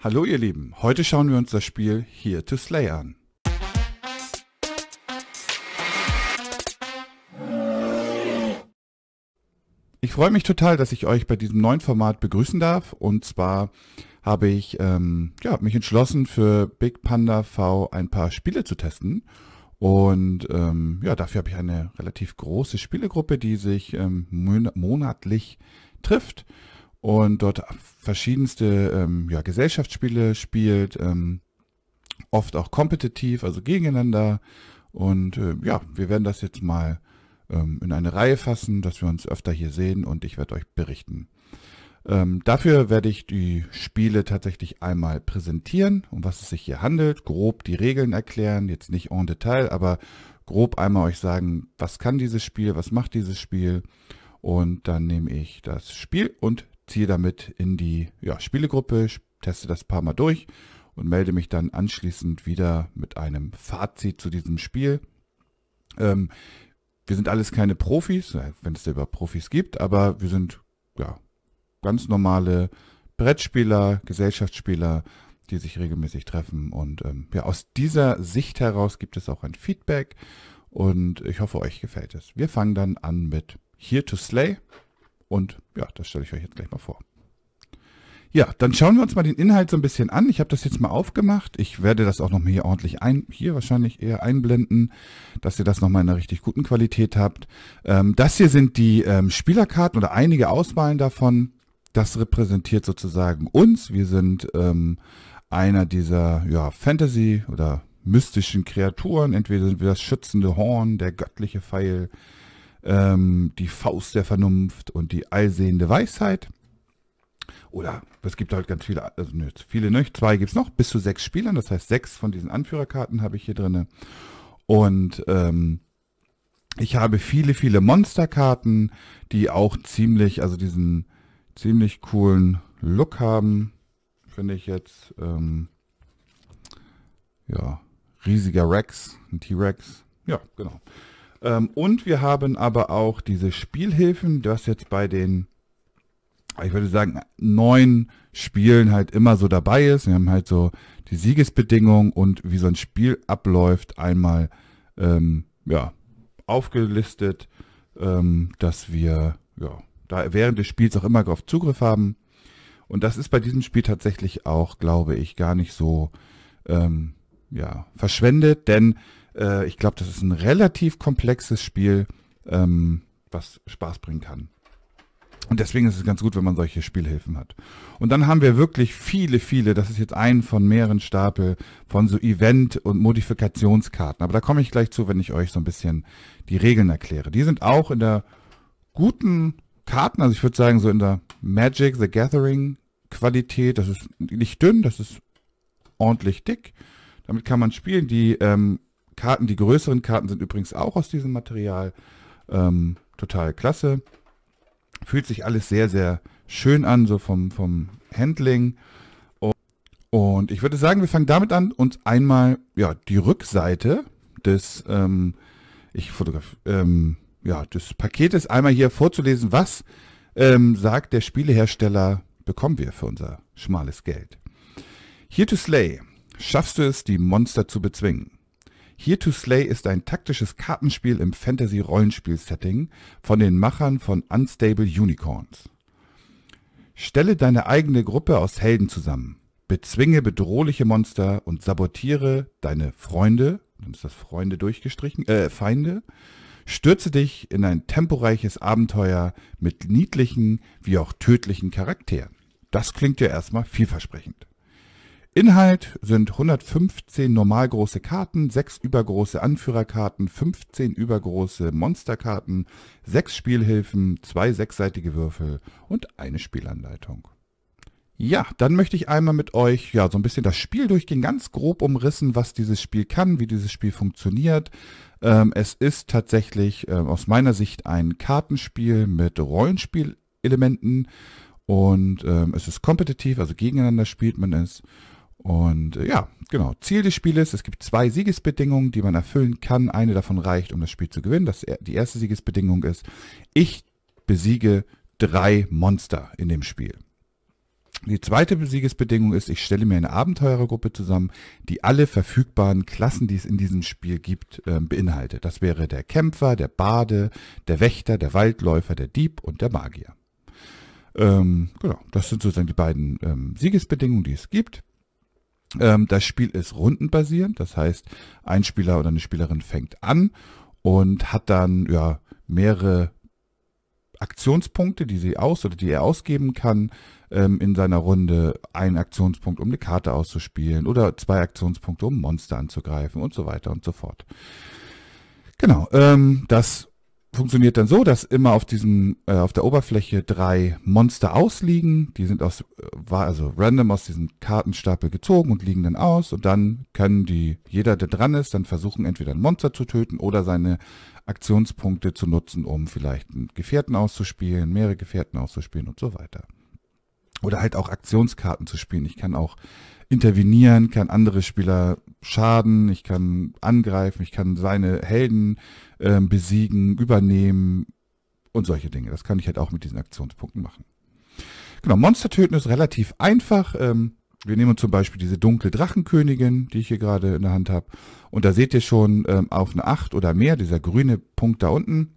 Hallo ihr Lieben, heute schauen wir uns das Spiel Here to Slay an. Ich freue mich total, dass ich euch bei diesem neuen Format begrüßen darf. Und zwar habe ich ähm, ja, mich entschlossen, für Big Panda V ein paar Spiele zu testen. Und ähm, ja, dafür habe ich eine relativ große Spielegruppe, die sich ähm, monatlich trifft und dort verschiedenste ähm, ja, Gesellschaftsspiele spielt, ähm, oft auch kompetitiv, also gegeneinander. Und äh, ja, wir werden das jetzt mal ähm, in eine Reihe fassen, dass wir uns öfter hier sehen und ich werde euch berichten. Ähm, dafür werde ich die Spiele tatsächlich einmal präsentieren, um was es sich hier handelt, grob die Regeln erklären, jetzt nicht en Detail, aber grob einmal euch sagen, was kann dieses Spiel, was macht dieses Spiel. Und dann nehme ich das Spiel und ziehe damit in die ja, Spielegruppe, teste das paar Mal durch und melde mich dann anschließend wieder mit einem Fazit zu diesem Spiel. Ähm, wir sind alles keine Profis, äh, wenn es da über Profis gibt, aber wir sind ja ganz normale Brettspieler, Gesellschaftsspieler, die sich regelmäßig treffen. Und ähm, ja, aus dieser Sicht heraus gibt es auch ein Feedback und ich hoffe, euch gefällt es. Wir fangen dann an mit Here to Slay. Und ja, das stelle ich euch jetzt gleich mal vor. Ja, dann schauen wir uns mal den Inhalt so ein bisschen an. Ich habe das jetzt mal aufgemacht. Ich werde das auch nochmal hier ordentlich ein, hier wahrscheinlich eher einblenden, dass ihr das nochmal in einer richtig guten Qualität habt. Ähm, das hier sind die ähm, Spielerkarten oder einige Auswahlen davon. Das repräsentiert sozusagen uns. Wir sind ähm, einer dieser ja, Fantasy- oder mystischen Kreaturen. Entweder sind wir das schützende Horn, der göttliche Pfeil, ähm, die Faust der Vernunft und die allsehende Weisheit. Oder es gibt halt ganz viele, also nicht ne, viele, nicht, ne? zwei gibt es noch, bis zu sechs Spielern. Das heißt, sechs von diesen Anführerkarten habe ich hier drin. Und ähm, ich habe viele, viele Monsterkarten, die auch ziemlich, also diesen ziemlich coolen Look haben. Finde ich jetzt, ähm, ja, riesiger Rex, ein T-Rex. Ja, genau. Ähm, und wir haben aber auch diese Spielhilfen, das jetzt bei den, ich würde sagen, neun Spielen halt immer so dabei ist. Wir haben halt so die Siegesbedingungen und wie so ein Spiel abläuft, einmal ähm, ja, aufgelistet, ähm, dass wir ja, da während des Spiels auch immer auf Zugriff haben. Und das ist bei diesem Spiel tatsächlich auch, glaube ich, gar nicht so ähm, ja, verschwendet, denn äh, ich glaube, das ist ein relativ komplexes Spiel, ähm, was Spaß bringen kann. Und deswegen ist es ganz gut, wenn man solche Spielhilfen hat. Und dann haben wir wirklich viele, viele, das ist jetzt ein von mehreren Stapel von so Event- und Modifikationskarten. Aber da komme ich gleich zu, wenn ich euch so ein bisschen die Regeln erkläre. Die sind auch in der guten Karten, also ich würde sagen so in der Magic the Gathering Qualität. Das ist nicht dünn, das ist ordentlich dick. Damit kann man spielen. Die ähm, Karten, die größeren Karten sind übrigens auch aus diesem Material. Ähm, total klasse. Fühlt sich alles sehr, sehr schön an, so vom, vom Handling. Und ich würde sagen, wir fangen damit an, uns einmal ja, die Rückseite des, ähm, ich ähm, ja, des Paketes einmal hier vorzulesen. Was ähm, sagt der Spielehersteller, bekommen wir für unser schmales Geld? Here to Slay. Schaffst du es, die Monster zu bezwingen? Here to Slay ist ein taktisches Kartenspiel im Fantasy-Rollenspiel-Setting von den Machern von Unstable Unicorns. Stelle deine eigene Gruppe aus Helden zusammen, bezwinge bedrohliche Monster und sabotiere deine Freunde, dann ist das Freunde durchgestrichen, äh, Feinde, stürze dich in ein temporeiches Abenteuer mit niedlichen wie auch tödlichen Charakteren. Das klingt ja erstmal vielversprechend. Inhalt sind 115 normalgroße Karten, 6 übergroße Anführerkarten, 15 übergroße Monsterkarten, 6 Spielhilfen, 2 sechsseitige Würfel und eine Spielanleitung. Ja, dann möchte ich einmal mit euch ja so ein bisschen das Spiel durchgehen, ganz grob umrissen, was dieses Spiel kann, wie dieses Spiel funktioniert. Ähm, es ist tatsächlich äh, aus meiner Sicht ein Kartenspiel mit Rollenspielelementen und ähm, es ist kompetitiv, also gegeneinander spielt man es. Und äh, ja, genau. Ziel des Spieles, es gibt zwei Siegesbedingungen, die man erfüllen kann. Eine davon reicht, um das Spiel zu gewinnen. Das, die erste Siegesbedingung ist, ich besiege drei Monster in dem Spiel. Die zweite Siegesbedingung ist, ich stelle mir eine Abenteurergruppe zusammen, die alle verfügbaren Klassen, die es in diesem Spiel gibt, ähm, beinhaltet. Das wäre der Kämpfer, der Bade, der Wächter, der Waldläufer, der Dieb und der Magier. Ähm, genau, das sind sozusagen die beiden ähm, Siegesbedingungen, die es gibt. Ähm, das Spiel ist rundenbasierend, das heißt, ein Spieler oder eine Spielerin fängt an und hat dann ja mehrere Aktionspunkte, die sie aus oder die er ausgeben kann ähm, in seiner Runde. Ein Aktionspunkt, um eine Karte auszuspielen oder zwei Aktionspunkte, um Monster anzugreifen und so weiter und so fort. Genau, ähm, das funktioniert dann so, dass immer auf diesem, äh, auf der Oberfläche drei Monster ausliegen. Die sind aus, äh, war also random aus diesem Kartenstapel gezogen und liegen dann aus. Und dann können die, jeder, der dran ist, dann versuchen, entweder ein Monster zu töten oder seine Aktionspunkte zu nutzen, um vielleicht einen Gefährten auszuspielen, mehrere Gefährten auszuspielen und so weiter. Oder halt auch Aktionskarten zu spielen. Ich kann auch intervenieren, kann andere Spieler schaden, ich kann angreifen, ich kann seine Helden ähm, besiegen, übernehmen und solche Dinge. Das kann ich halt auch mit diesen Aktionspunkten machen. Genau, Monster töten ist relativ einfach. Ähm, wir nehmen zum Beispiel diese dunkle Drachenkönigin, die ich hier gerade in der Hand habe. Und da seht ihr schon ähm, auf eine 8 oder mehr, dieser grüne Punkt da unten,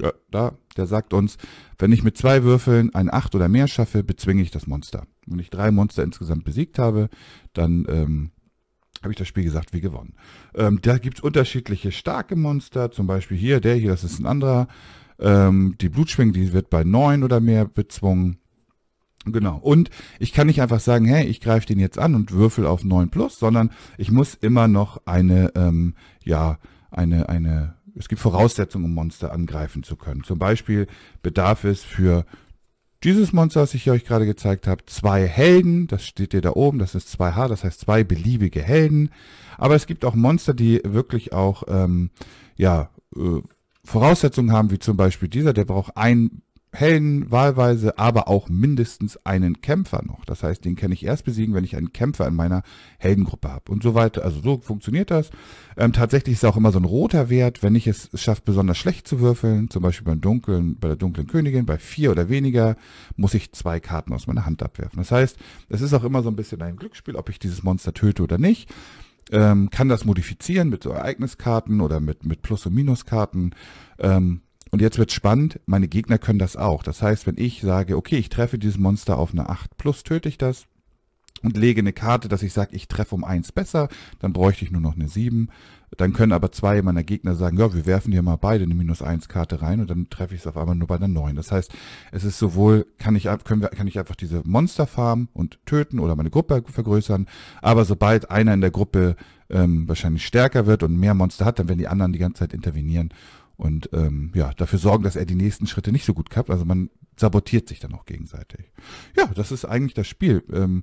ja, da, der sagt uns, wenn ich mit zwei Würfeln eine 8 oder mehr schaffe, bezwinge ich das Monster. Wenn ich drei Monster insgesamt besiegt habe, dann ähm, habe ich das Spiel gesagt, wie gewonnen. Ähm, da gibt es unterschiedliche starke Monster, zum Beispiel hier, der hier, das ist ein anderer. Ähm, die Blutschwinge, die wird bei 9 oder mehr bezwungen. Genau. Und ich kann nicht einfach sagen, hey, ich greife den jetzt an und würfel auf 9 plus, sondern ich muss immer noch eine, ähm, ja, eine, eine, es gibt Voraussetzungen, um Monster angreifen zu können. Zum Beispiel bedarf es für dieses Monster, was ich euch gerade gezeigt habe, zwei Helden, das steht ihr da oben, das ist 2H, das heißt zwei beliebige Helden. Aber es gibt auch Monster, die wirklich auch, ähm, ja, äh, Voraussetzungen haben, wie zum Beispiel dieser, der braucht ein Helden wahlweise, aber auch mindestens einen Kämpfer noch. Das heißt, den kann ich erst besiegen, wenn ich einen Kämpfer in meiner Heldengruppe habe und so weiter. Also so funktioniert das. Ähm, tatsächlich ist auch immer so ein roter Wert, wenn ich es schaffe, besonders schlecht zu würfeln, zum Beispiel beim dunklen, bei der dunklen Königin, bei vier oder weniger, muss ich zwei Karten aus meiner Hand abwerfen. Das heißt, es ist auch immer so ein bisschen ein Glücksspiel, ob ich dieses Monster töte oder nicht ähm, kann das modifizieren mit so Ereigniskarten oder mit, mit Plus- und Minuskarten. Ähm, und jetzt wird spannend, meine Gegner können das auch. Das heißt, wenn ich sage, okay, ich treffe dieses Monster auf eine 8 plus, töte ich das und lege eine Karte, dass ich sage, ich treffe um 1 besser, dann bräuchte ich nur noch eine 7. Dann können aber zwei meiner Gegner sagen, ja, wir werfen hier mal beide eine minus 1 Karte rein und dann treffe ich es auf einmal nur bei einer 9. Das heißt, es ist sowohl, kann ich, können wir, kann ich einfach diese Monster farmen und töten oder meine Gruppe vergrößern, aber sobald einer in der Gruppe ähm, wahrscheinlich stärker wird und mehr Monster hat, dann werden die anderen die ganze Zeit intervenieren und ähm, ja, dafür sorgen, dass er die nächsten Schritte nicht so gut klappt. Also man sabotiert sich dann auch gegenseitig. Ja, das ist eigentlich das Spiel. Ähm,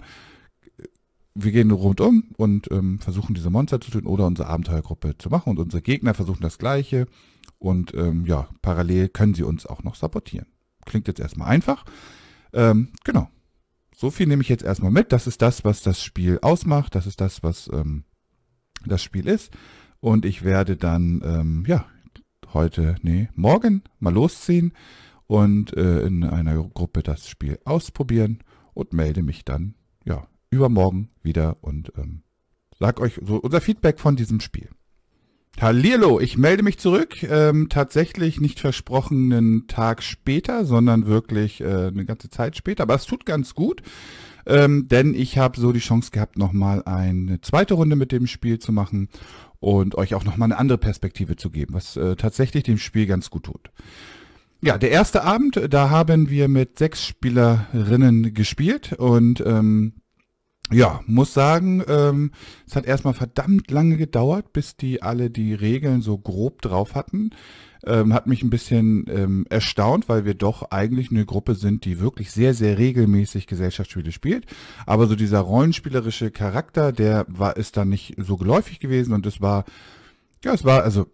wir gehen rundum und ähm, versuchen diese Monster zu töten oder unsere Abenteuergruppe zu machen und unsere Gegner versuchen das Gleiche und ähm, ja, parallel können sie uns auch noch sabotieren. Klingt jetzt erstmal einfach. Ähm, genau. So viel nehme ich jetzt erstmal mit. Das ist das, was das Spiel ausmacht. Das ist das, was ähm, das Spiel ist. Und ich werde dann, ähm, ja, heute, nee, morgen mal losziehen und äh, in einer Gruppe das Spiel ausprobieren und melde mich dann, ja, übermorgen wieder und ähm, sag euch so unser Feedback von diesem Spiel. Hallihallo, ich melde mich zurück. Ähm, tatsächlich nicht versprochen einen Tag später, sondern wirklich äh, eine ganze Zeit später. Aber es tut ganz gut, ähm, denn ich habe so die Chance gehabt, nochmal eine zweite Runde mit dem Spiel zu machen und euch auch nochmal eine andere Perspektive zu geben, was äh, tatsächlich dem Spiel ganz gut tut. Ja, der erste Abend, äh, da haben wir mit sechs Spielerinnen gespielt und ähm, ja, muss sagen, ähm, es hat erstmal verdammt lange gedauert, bis die alle die Regeln so grob drauf hatten. Ähm, hat mich ein bisschen ähm, erstaunt, weil wir doch eigentlich eine Gruppe sind, die wirklich sehr, sehr regelmäßig Gesellschaftsspiele spielt. Aber so dieser rollenspielerische Charakter, der war, ist da nicht so geläufig gewesen und es war, ja, es war, also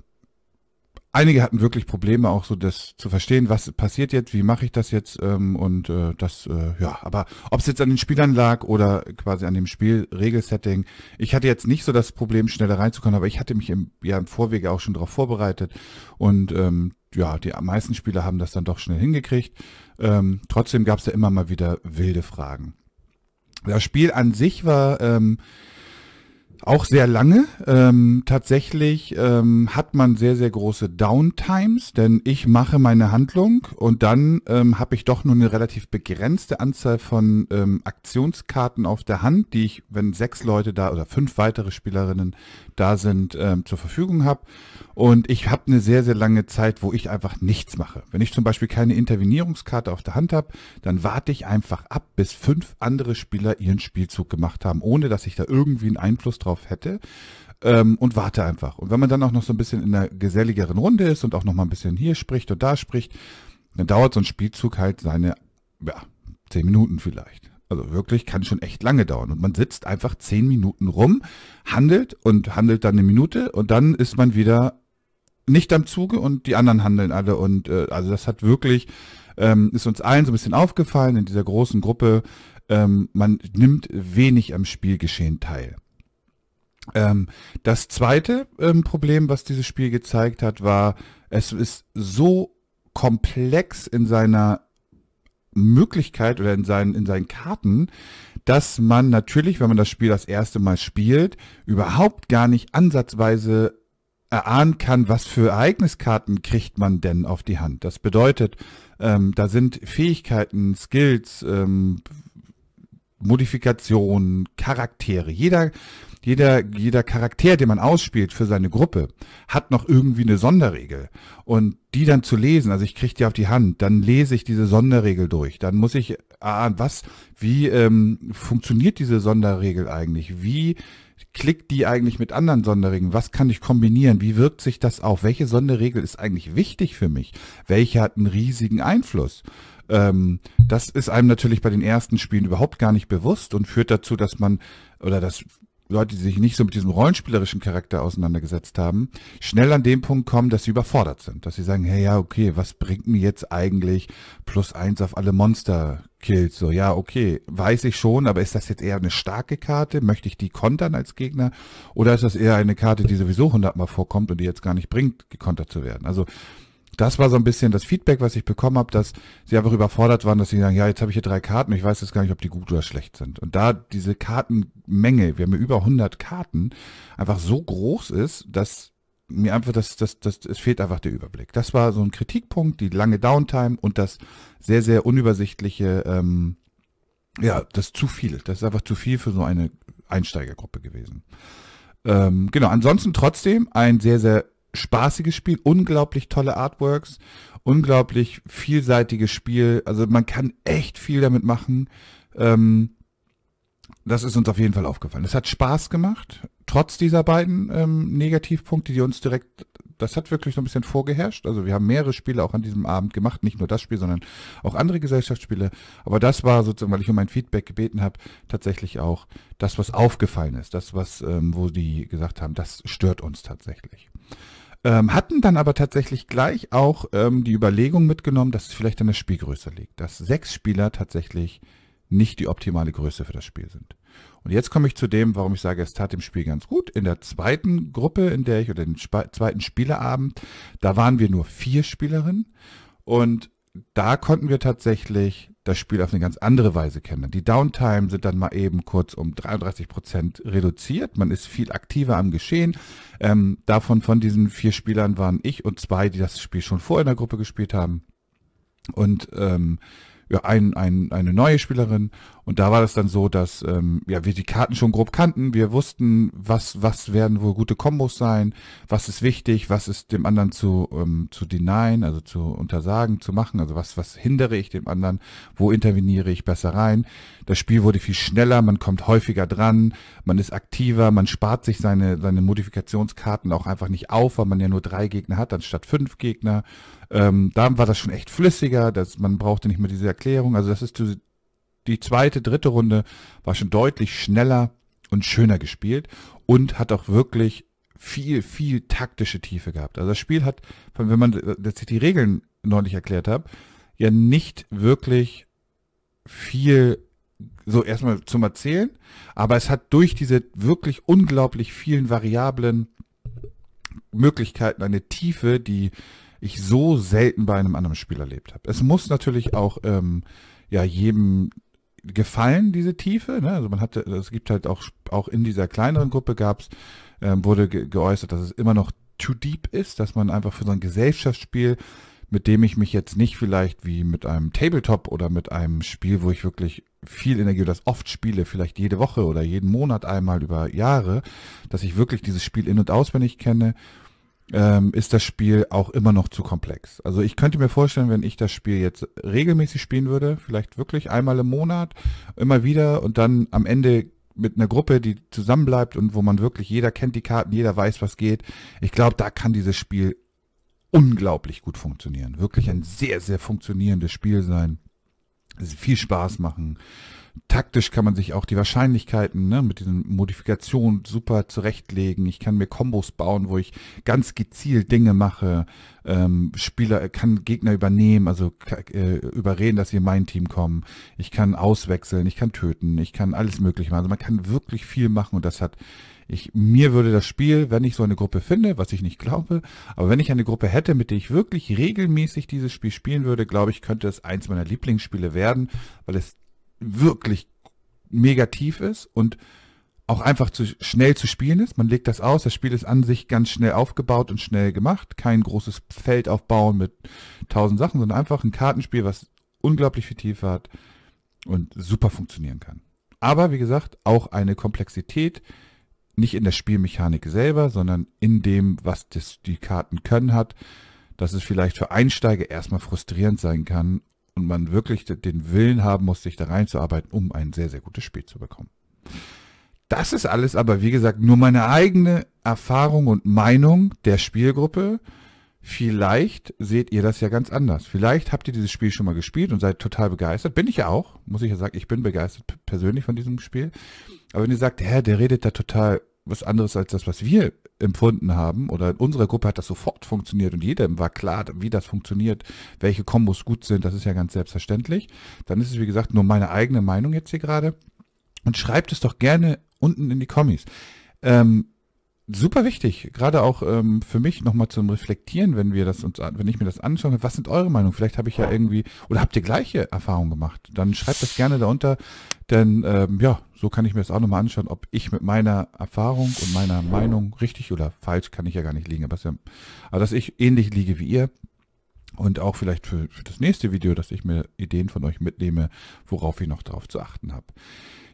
einige hatten wirklich Probleme, auch so das zu verstehen, was passiert jetzt, wie mache ich das jetzt ähm, und äh, das, äh, ja, aber ob es jetzt an den Spielern lag oder quasi an dem Spielregelsetting, ich hatte jetzt nicht so das Problem, schneller reinzukommen, aber ich hatte mich im, ja, im Vorwege auch schon darauf vorbereitet und ähm, ja, die meisten Spieler haben das dann doch schnell hingekriegt. Ähm, trotzdem gab es ja immer mal wieder wilde Fragen. Das Spiel an sich war ähm, auch sehr lange. Ähm, tatsächlich ähm, hat man sehr, sehr große Downtimes, denn ich mache meine Handlung und dann ähm, habe ich doch nur eine relativ begrenzte Anzahl von ähm, Aktionskarten auf der Hand, die ich, wenn sechs Leute da oder fünf weitere Spielerinnen da sind, ähm, zur Verfügung habe. Und ich habe eine sehr, sehr lange Zeit, wo ich einfach nichts mache. Wenn ich zum Beispiel keine Intervenierungskarte auf der Hand habe, dann warte ich einfach ab, bis fünf andere Spieler ihren Spielzug gemacht haben, ohne dass ich da irgendwie einen Einfluss drauf hätte ähm, und warte einfach. Und wenn man dann auch noch so ein bisschen in einer geselligeren Runde ist und auch noch mal ein bisschen hier spricht und da spricht, dann dauert so ein Spielzug halt seine ja, zehn Minuten vielleicht. Also wirklich kann schon echt lange dauern. Und man sitzt einfach zehn Minuten rum, handelt und handelt dann eine Minute und dann ist man wieder nicht am Zuge und die anderen handeln alle. Und äh, also das hat wirklich, ähm, ist uns allen so ein bisschen aufgefallen in dieser großen Gruppe. Ähm, man nimmt wenig am Spielgeschehen teil. Ähm, das zweite ähm, Problem, was dieses Spiel gezeigt hat, war, es ist so komplex in seiner Möglichkeit oder in seinen, in seinen Karten, dass man natürlich, wenn man das Spiel das erste Mal spielt, überhaupt gar nicht ansatzweise erahnen kann, was für Ereigniskarten kriegt man denn auf die Hand. Das bedeutet, ähm, da sind Fähigkeiten, Skills, ähm, Modifikationen, Charaktere. Jeder jeder, jeder Charakter, den man ausspielt für seine Gruppe, hat noch irgendwie eine Sonderregel. Und die dann zu lesen, also ich kriege die auf die Hand, dann lese ich diese Sonderregel durch. Dann muss ich ahnen, was, wie ähm, funktioniert diese Sonderregel eigentlich? Wie klickt die eigentlich mit anderen Sonderregeln? Was kann ich kombinieren? Wie wirkt sich das auf? Welche Sonderregel ist eigentlich wichtig für mich? Welche hat einen riesigen Einfluss? Ähm, das ist einem natürlich bei den ersten Spielen überhaupt gar nicht bewusst und führt dazu, dass man oder dass Leute, die sich nicht so mit diesem rollenspielerischen Charakter auseinandergesetzt haben, schnell an den Punkt kommen, dass sie überfordert sind. Dass sie sagen, hey, ja, okay, was bringt mir jetzt eigentlich plus eins auf alle Monster-Kills? So, ja, okay, weiß ich schon, aber ist das jetzt eher eine starke Karte? Möchte ich die kontern als Gegner? Oder ist das eher eine Karte, die sowieso hundertmal vorkommt und die jetzt gar nicht bringt, gekontert zu werden? Also, das war so ein bisschen das Feedback, was ich bekommen habe, dass sie einfach überfordert waren, dass sie sagen, ja, jetzt habe ich hier drei Karten, ich weiß jetzt gar nicht, ob die gut oder schlecht sind. Und da diese Kartenmenge, wir haben ja über 100 Karten, einfach so groß ist, dass mir einfach, das, das, das, es fehlt einfach der Überblick. Das war so ein Kritikpunkt, die lange Downtime und das sehr, sehr unübersichtliche, ähm, ja, das zu viel. Das ist einfach zu viel für so eine Einsteigergruppe gewesen. Ähm, genau, ansonsten trotzdem ein sehr, sehr spaßiges Spiel, unglaublich tolle Artworks, unglaublich vielseitiges Spiel. Also man kann echt viel damit machen. Ähm, das ist uns auf jeden Fall aufgefallen. Es hat Spaß gemacht, trotz dieser beiden ähm, Negativpunkte, die uns direkt, das hat wirklich so ein bisschen vorgeherrscht. Also wir haben mehrere Spiele auch an diesem Abend gemacht, nicht nur das Spiel, sondern auch andere Gesellschaftsspiele. Aber das war sozusagen, weil ich um mein Feedback gebeten habe, tatsächlich auch das, was aufgefallen ist, das, was, ähm, wo die gesagt haben, das stört uns tatsächlich. Ähm, hatten dann aber tatsächlich gleich auch ähm, die Überlegung mitgenommen, dass es vielleicht an der Spielgröße liegt, dass sechs Spieler tatsächlich nicht die optimale Größe für das Spiel sind. Und jetzt komme ich zu dem, warum ich sage, es tat dem Spiel ganz gut. In der zweiten Gruppe, in der ich, oder den zweiten Spielerabend, da waren wir nur vier Spielerinnen und da konnten wir tatsächlich das Spiel auf eine ganz andere Weise kennen. Die Downtime sind dann mal eben kurz um 33 Prozent reduziert. Man ist viel aktiver am Geschehen. Ähm, davon von diesen vier Spielern waren ich und zwei, die das Spiel schon vor in der Gruppe gespielt haben. Und ähm, ja, ein, ein, eine neue Spielerin. Und da war das dann so, dass ähm, ja, wir die Karten schon grob kannten. Wir wussten, was, was werden wohl gute Kombos sein, was ist wichtig, was ist dem anderen zu, ähm, zu denyen, also zu untersagen, zu machen. Also was, was hindere ich dem anderen, wo interveniere ich besser rein. Das Spiel wurde viel schneller, man kommt häufiger dran, man ist aktiver, man spart sich seine, seine Modifikationskarten auch einfach nicht auf, weil man ja nur drei Gegner hat, anstatt fünf Gegner. Ähm, da war das schon echt flüssiger, dass man brauchte nicht mehr diese Erklärung. Also das ist die zweite, dritte Runde war schon deutlich schneller und schöner gespielt und hat auch wirklich viel, viel taktische Tiefe gehabt. Also das Spiel hat, wenn man jetzt die Regeln neulich erklärt habe, ja nicht wirklich viel so erstmal zum Erzählen, aber es hat durch diese wirklich unglaublich vielen Variablen Möglichkeiten eine Tiefe, die ich so selten bei einem anderen Spiel erlebt habe. Es muss natürlich auch ähm, ja, jedem gefallen, diese Tiefe. Ne? Also man hatte, es gibt halt auch, auch in dieser kleineren Gruppe gab's, ähm, wurde ge geäußert, dass es immer noch too deep ist, dass man einfach für so ein Gesellschaftsspiel, mit dem ich mich jetzt nicht vielleicht wie mit einem Tabletop oder mit einem Spiel, wo ich wirklich viel Energie oder das oft spiele, vielleicht jede Woche oder jeden Monat einmal über Jahre, dass ich wirklich dieses Spiel in- und auswendig kenne ähm, ist das Spiel auch immer noch zu komplex. Also ich könnte mir vorstellen, wenn ich das Spiel jetzt regelmäßig spielen würde, vielleicht wirklich einmal im Monat, immer wieder und dann am Ende mit einer Gruppe, die zusammenbleibt und wo man wirklich, jeder kennt die Karten, jeder weiß, was geht. Ich glaube, da kann dieses Spiel unglaublich gut funktionieren. Wirklich ein sehr, sehr funktionierendes Spiel sein. Viel Spaß machen. Taktisch kann man sich auch die Wahrscheinlichkeiten ne, mit diesen Modifikationen super zurechtlegen. Ich kann mir Kombos bauen, wo ich ganz gezielt Dinge mache. Ähm, Spieler äh, kann Gegner übernehmen, also äh, überreden, dass sie in mein Team kommen. Ich kann auswechseln, ich kann töten, ich kann alles Mögliche machen. Also man kann wirklich viel machen und das hat ich, mir würde das Spiel, wenn ich so eine Gruppe finde, was ich nicht glaube, aber wenn ich eine Gruppe hätte, mit der ich wirklich regelmäßig dieses Spiel spielen würde, glaube ich, könnte es eins meiner Lieblingsspiele werden, weil es wirklich mega tief ist und auch einfach zu schnell zu spielen ist. Man legt das aus, das Spiel ist an sich ganz schnell aufgebaut und schnell gemacht. Kein großes Feld aufbauen mit tausend Sachen, sondern einfach ein Kartenspiel, was unglaublich viel Tiefe hat und super funktionieren kann. Aber wie gesagt, auch eine Komplexität, nicht in der Spielmechanik selber, sondern in dem, was das, die Karten können hat, dass es vielleicht für Einsteiger erstmal frustrierend sein kann und man wirklich den Willen haben muss, sich da reinzuarbeiten, um ein sehr, sehr gutes Spiel zu bekommen. Das ist alles aber, wie gesagt, nur meine eigene Erfahrung und Meinung der Spielgruppe. Vielleicht seht ihr das ja ganz anders. Vielleicht habt ihr dieses Spiel schon mal gespielt und seid total begeistert. Bin ich ja auch, muss ich ja sagen. Ich bin begeistert persönlich von diesem Spiel. Aber wenn ihr sagt, hä, der redet da total was anderes als das, was wir empfunden haben. Oder in unserer Gruppe hat das sofort funktioniert und jedem war klar, wie das funktioniert, welche Kombos gut sind. Das ist ja ganz selbstverständlich. Dann ist es, wie gesagt, nur meine eigene Meinung jetzt hier gerade. Und schreibt es doch gerne unten in die Kommis. Ähm, super wichtig, gerade auch ähm, für mich nochmal zum Reflektieren, wenn wir das uns, wenn ich mir das anschaue, was sind eure Meinungen? Vielleicht habe ich ja irgendwie oder habt ihr gleiche Erfahrungen gemacht? Dann schreibt das gerne da unter, denn ähm, ja, so kann ich mir das auch nochmal anschauen, ob ich mit meiner Erfahrung und meiner Meinung richtig oder falsch kann ich ja gar nicht liegen, aber also dass ich ähnlich liege wie ihr, und auch vielleicht für, für, das nächste Video, dass ich mir Ideen von euch mitnehme, worauf ich noch darauf zu achten habe.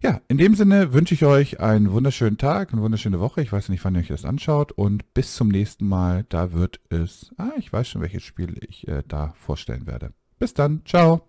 Ja, in dem Sinne wünsche ich euch einen wunderschönen Tag, eine wunderschöne Woche. Ich weiß nicht, wann ihr euch das anschaut. Und bis zum nächsten Mal. Da wird es... Ah, ich weiß schon, welches Spiel ich äh, da vorstellen werde. Bis dann. Ciao.